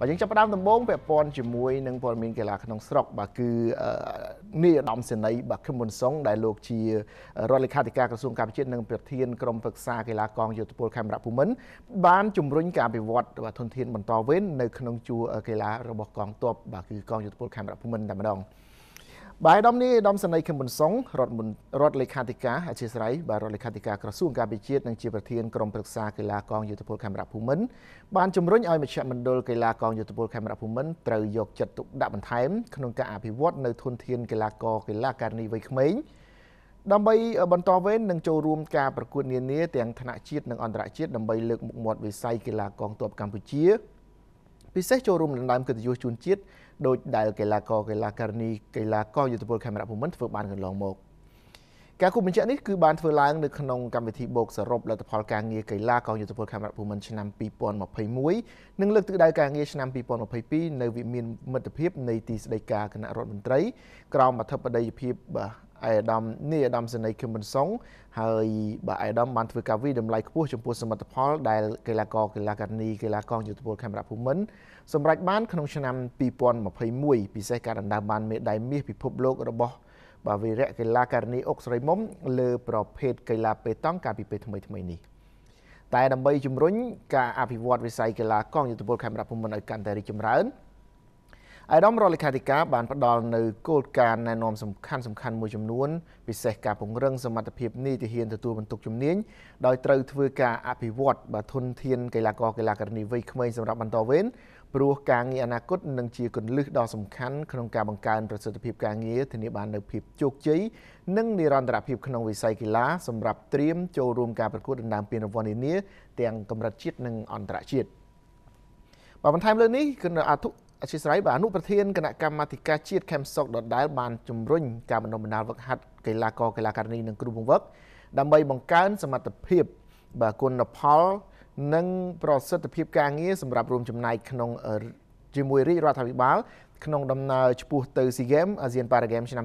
បាទយើងចាប់ផ្ដើមដំបូងពាក់ព័ន្ធជាមួយនឹងព័ត៌មានកីឡាក្នុងស្រុកបាទគឺនាយឧត្តមសេនីយ៍បាទខឹមមុនសុង ដែលលោកជារដ្ឋលេខាធិការក្រសួងការពារជាតិនិងប្រធានក្រុមប្រឹក្សាកីឡាកងយោធពលខេមរៈភូមិន្ទបានជំរុញការអភិវឌ្ឍបាទធនធានបន្តវេននៅក្នុងជួរកីឡារបស់កងទ័ពបាទគឺកងយោធពលខេមរៈភូមិន្ទតែម្ដង។បាទឯកឧត្តមនេះឯកឧត្តមសេនីយ៍ខឹមប៊ុនសុងរដ្ឋរដ្ឋលេខាធិការអធិស្ឋានបាទរដ្ឋលេខាធិការក្រសួងការពារជាតិនិងជាប្រធានក្រុមប្រឹក្សាកីឡាកងយុទ្ធពលខេមរៈភូមិន្ទបានជំរុញឲ្យមជ្ឈមណ្ឌលកីឡាកងយុទ្ធពលខេមរៈភូមិន្ទត្រូវយកចិត្តទុកដាក់បន្ថែមក្នុងការអភិវឌ្ឍនៅធនធានកីឡាករកីឡាការិនីវ័យក្មេងដើម្បីបន្តវេននិងចូលរួមការប្រកួតនានាទាំងថ្នាក់ជាតិនិងអន្តរជាតិដើម្បីលើកមុខមាត់វិស័យកីឡាកងទ័ពកម្ពុជាពិសេសចូលរួមដណ្ដើមកិត្តិយសជូនជាតិដោយដែលកីឡាករកីឡាករនីកីឡាករយុទ្ធពលខេមរៈភូមិន្ទធ្វើបានកន្លងមកការគូបញ្ជាក់នេះគឺបានធ្វើឡើងនៅក្នុងកម្មវិធីបូកសរុបលទ្ធផលការងារកីឡាកងយុទ្ធពលខេមរៈភូមិន្ទឆ្នាំ2021និងលើកទិដៅការងារឆ្នាំ2022នៅវិមានមិត្តភាពនៃទីស្តីការគណៈរដ្ឋមន្ត្រីក្រោមអធិបតីភាពឯអាដាមនេះអាដាមសេនីខឹមប៊ុនសុងហើយបាទអាដាមបានធ្វើការវិតម្លៃខ្ពស់ចំពោះសមិទ្ធផលដែលកីឡាករកីឡាកានីកីឡាកងយុទ្ធពលខេមរៈភូមិន្ទសម្រេចបានក្នុងឆ្នាំ2021ពិសេសការដណ្ដើមបានមេដាយមាសពិភពលោករបស់បាទវីរៈកីឡាកានីអុកស្រីមុំលើប្រភេទកីឡាប៉េតង់កាលពីពេលថ្មីថ្មីនេះតែដើម្បីជំរុញការអភិវឌ្ឍវិស័យកីឡាកងយុទ្ធពលខេមរៈភូមិន្ទឲ្យកាន់តែរីកចម្រើនអាយដាមរដ្ឋលេខាធិការបានផ្ដល់នៅគោលការណ៍ណែនាំសំខាន់សំខាន់មួយចំនួនពិសេសការពង្រឹងសមត្ថភាពនីតិហានទទួលបន្ទុកជំនាញដោយត្រូវធ្វើការអភិវឌ្ឍបើធនធានកីឡាករកីឡាករនីវ័យក្មេងសម្រាប់បន្តវេនព្រោះការងារអនាគតនឹងជាគន្លឹះដ៏សំខាន់ក្នុងការបង្កើនប្រសិទ្ធភាពការងារធានាបាននូវភាពជោគជ័យនិងនិរន្តរភាពក្នុងវិស័យកីឡាសម្រាប់ត្រៀមចូលរួមការប្រកួតដណ្ដើមពានរង្វាន់នានាទាំងកម្រិតជាតិនិងអន្តរជាតិបាទបន្ថែមលើនេះគឺអធិអធិស្ឋានបាទអនុប្រធានគណៈកម្មាធិការជាតិខេមសុកដដែលបានជំរុញការបណ្ដុះបណ្ដាលវឹកហាត់កីឡាករកីឡាការិនីនិងគ្រូបង្វឹកដើម្បីបង្កើនសមត្ថភាពបាទគុណផលនិងប្រសិទ្ធភាពការងារសម្រាប់រួមចំណែកក្នុងជាមួយរាជរដ្ឋាភិបាលក្នុងដំណើរឆ្ពោះទៅ SEA Games ASEAN Para Games ឆ្នាំ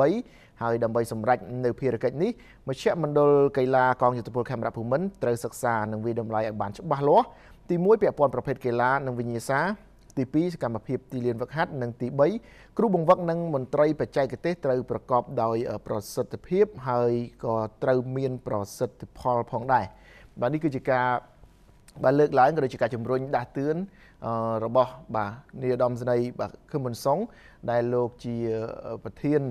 2023ហើយដើម្បីសម្រេចនៅភារកិច្ចនេះមជ្ឈមណ្ឌលកីឡាកងយុទ្ធពលខេមរភូមិន្ទត្រូវសិក្សានិងវិដំឡៃឲ្យបានច្បាស់លាស់ទី1ពាក់ព័ន្ធប្រភេទកីឡានិងវិញ្ញាសាទី2សកម្មភាពទីលានវឹកហាត់និងទី3គ្រូបង្វឹកនិងមន្ត្រីបច្ចេកទេសត្រូវប្រកបដោយប្រសិទ្ធភាពហើយក៏ត្រូវមានប្រសិទ្ធផលផងដែរបាទនេះគឺជាការបាទលើកឡើងក៏ដូចជាការជំរុញដាស់តឿនរបស់ បាទនាយឧត្តមសេនីយ៍បាទខឹមមុនសុងដែលលោកជាប្រធាន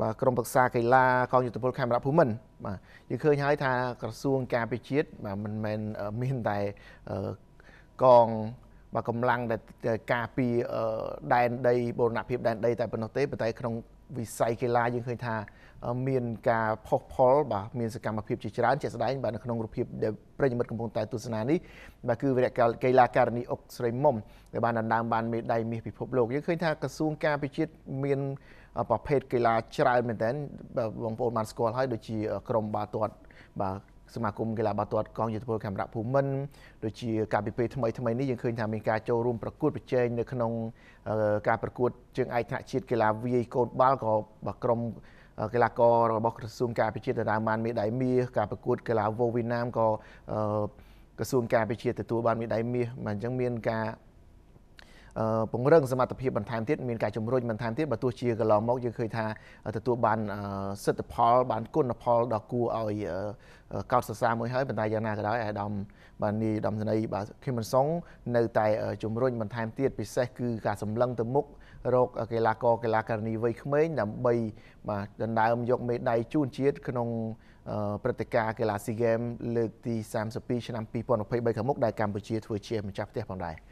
បាទក្រមប្រឹក្សាកីឡាកងយុទ្ធពលខេមរៈភូមិន្ទបាទយើងឃើញហើយថាក្រសួងការពារជាតិបាទមិនមែនមានតែកងបាទកម្លាំងដែលការពីដែនដីបូរណភាពដែនដីតែប៉ុណ្ណោះទេប៉ុន្តែក្នុងវិស័យកីឡាយើងឃើញថាមានការផុសផុលបាទមានសកម្មភាពជាច្រើនជាក់ស្ដែងបាទនៅក្នុងរូបភាពដែលប្រិយមិត្តកំពុងតែទស្សនានេះបាទគឺវិរៈកីឡាការិនីអុកស្រីមុំដែលបានដណ្ដើមបានមេដាយមាសពិភពលោកយើងឃើញថាក្រសួងការពារជាតិមានប្រភេទកីឡាច្រើនមែនទែនបងប្អូនបានស្គាល់ហើយដូចជា ក្រុមបាល់ទាត់បាទសមាគមកីឡាបាល់ទាត់កងយុទ្ធពលខេមរៈភូមិន្ទដូចជាការពិពេលថ្មីថ្មីនេះយើងឃើញថាមានការចូលរួមប្រកួតប្រជែងនៅក្នុងការប្រកួតជើងឯកថ្នាក់ជាតិកីឡាវាយកូនបាល់ក៏បើក្រុមកីឡាកររបស់ក្រសួងការពារជាតិដណ្ដើមបានមេដាយមាសការប្រកួតកីឡាវ៉ូវៀតណាមក៏ក្រសួងការពារជាតិទទួលបានមេដាយមាសបាទអញ្ចឹងមានការពង្រឹងសមត្ថភាពបន្ថែមទៀតមានការជំរុញបន្ថែមទៀតបើទោះជាកន្លងមកយើងឃើញថាទទួលបានសិទ្ធិផលបានគុណផលដ៏គួរឲ្យកោតសរសើរមួយហើយប៉ុន្តែយ៉ាងណាក៏ដោយអាដាមបាននីដំស្នីបាទខេមិនសុងនៅតែជំរុញបន្ថែមទៀតពិសេសគឺការសម្លឹងទៅមុខរកកីឡាករកីឡាករនីវ័យក្មេងដើម្បីបាទដណ្ដើមយកមេដាយជូនជាតិក្នុងព្រឹត្តិការណ៍កីឡាស៊ីហ្គេមលើកទី32ឆ្នាំ2023ខាងមុខដែលកម្ពុជាធ្វើជាម្ចាស់ផ្ទះផងដែរ។